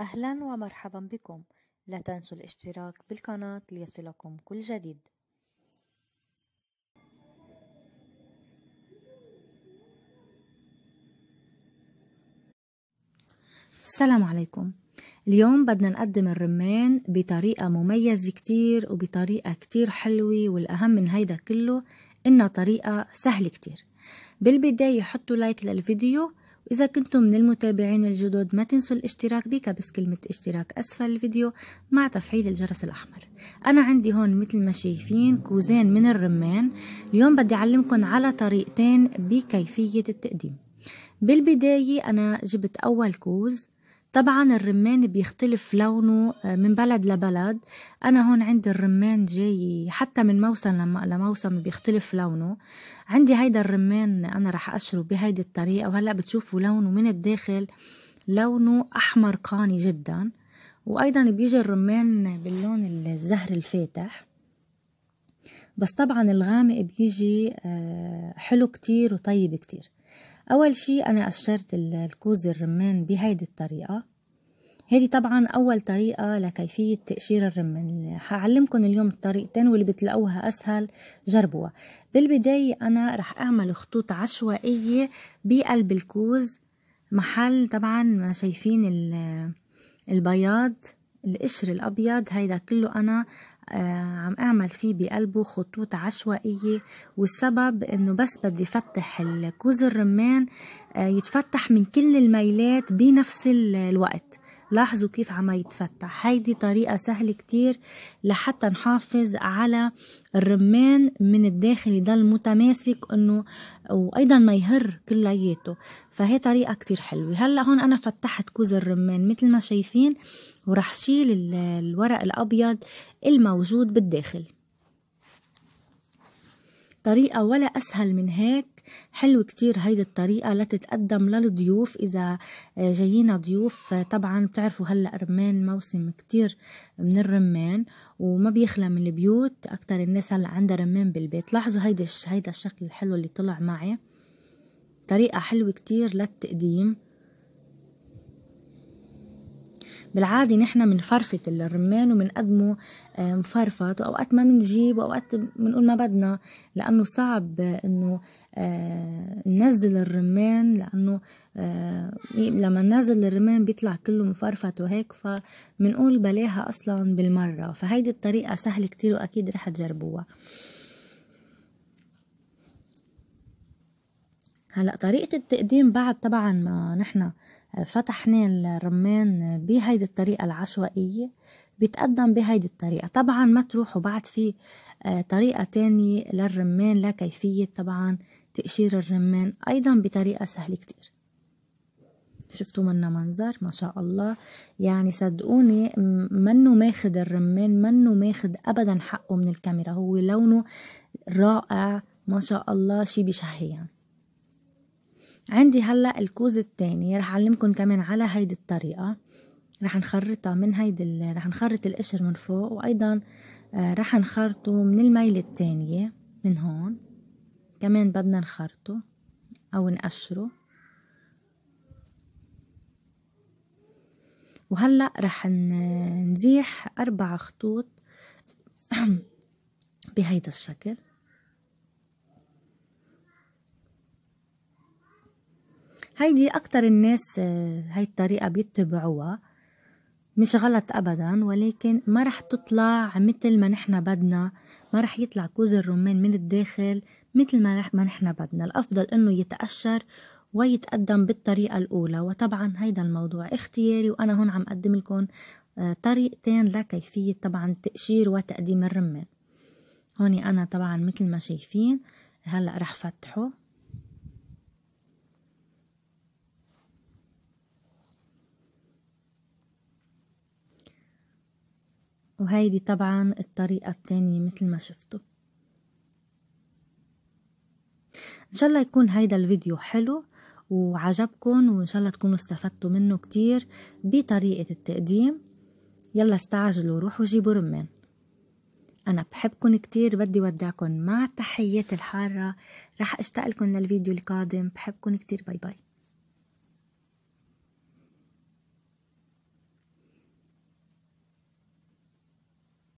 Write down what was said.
أهلا ومرحبا بكم لا تنسوا الاشتراك بالقناة ليصلكم كل جديد السلام عليكم اليوم بدنا نقدم الرمان بطريقة مميزة كتير وبطريقة كتير حلوة والأهم من هيدا كله إنها طريقة سهلة كتير بالبداية حطوا لايك للفيديو وإذا كنتم من المتابعين الجدد ما تنسوا الاشتراك بكبس كلمة اشتراك أسفل الفيديو مع تفعيل الجرس الأحمر أنا عندي هون مثل ما شايفين كوزين من الرمان اليوم بدي أعلمكم على طريقتين بكيفية التقديم بالبداية أنا جبت أول كوز طبعا الرمان بيختلف لونه آه، من بلد لبلد أنا هون عندي الرمان جاي حتى من موسم لموسم بيختلف لونه عندي هيدا الرمان أنا رح أشره بهيدي الطريقة وهلأ بتشوفوا لونه من الداخل لونه أحمر قاني جدا وأيضا بيجي الرمان باللون الزهر الفاتح بس طبعا الغامق بيجي آه، حلو كتير وطيب كتير أول شي أنا قشرت الكوز الرمان بهيدي الطريقة هذه طبعا أول طريقة لكيفية تقشير الرمان هعلمكم اليوم الطريقتين واللي بتلاقوها أسهل جربوها بالبداية أنا رح أعمل خطوط عشوائية بقلب الكوز محل طبعا ما شايفين البياض القشر الأبيض هيدا كله أنا آه، عم أعمل فيه بقلبه خطوط عشوائية والسبب إنه بس بدي فتح الكوز الرمان آه، يتفتح من كل الميلات بنفس الوقت لاحظوا كيف عم يتفتح هيدي طريقة سهلة كتير لحتى نحافظ على الرمان من الداخل يضل متماسك انه وايضا ما يهر كلياته فهي طريقة كتير حلوة هلا هون انا فتحت كوز الرمان مثل ما شايفين ورح شيل الورق الابيض الموجود بالداخل طريقة ولا أسهل من هيك حلو كتير هيدي الطريقة لتتقدم للضيوف إذا آه، جايين ضيوف طبعا بتعرفوا هلأ رمان موسم كتير من الرمان وما بيخلى من البيوت أكتر الناس هلأ عندها رمان بالبيت لاحظوا هيدا هيدا الشكل الحلو اللي طلع معي طريقة حلوة كتير للتقديم بالعادة نحن بنفرفت الرمان وبنقدمه آه، مفرفط وأوقات ما بنجيب وأوقات بنقول ما بدنا لأنه صعب إنه ننزل الرمان لانه آه، إيه، لما ننزل الرمان بيطلع كله مفرفت وهيك فبنقول بلاها اصلا بالمره فهيدي الطريقه سهله كتير واكيد رح تجربوها هلا طريقه التقديم بعد طبعا ما نحن فتحنا الرمان بهيدي الطريقه العشوائيه بيتقدم بهيدي الطريقة طبعا ما تروحوا بعد في آه، طريقة تانية للرمان لكيفية طبعا تقشير الرمان أيضا بطريقة سهلة كتير شفتوا منا منظر ما شاء الله يعني صدقوني منه ماخد الرمان منه ماخد أبدا حقه من الكاميرا هو لونه رائع ما شاء الله شي بشهي يعني عندي هلا الكوز التاني رح اعلمكم كمان على هيدي الطريقه رح نخرطها من هيدي ال... رح نخرط القشر من فوق وايضا آه، رح نخرطه من الميله التانيه من هون كمان بدنا نخرطه أو نقشره وهلأ رح نزيح أربع خطوط بهيدا الشكل هيدي أكتر الناس هاي آه، الطريقة بيتبعوها مش غلط ابدا ولكن ما رح تطلع مثل ما نحن بدنا ما رح يطلع كوز الرمان من الداخل مثل ما ما نحن بدنا الافضل انه يتقشر ويتقدم بالطريقة الأولى وطبعا هيدا الموضوع اختياري وأنا هون عم أقدم لكم آه، طريقتين لكيفية طبعا تقشير وتقديم الرمان هوني أنا طبعا مثل ما شايفين هلأ رح فتحه وهيدي طبعا الطريقة التانية مثل ما شفتوا ان شاء الله يكون هيدا الفيديو حلو وعجبكم وان شاء الله تكونوا استفدتوا منه كتير بطريقة التقديم يلا استعجلوا روحوا جيبوا رمان أنا بحبكن كتير بدي ودعكن مع التحيات الحارة رح أشتاق لكم للفيديو القادم بحبكن كتير باي باي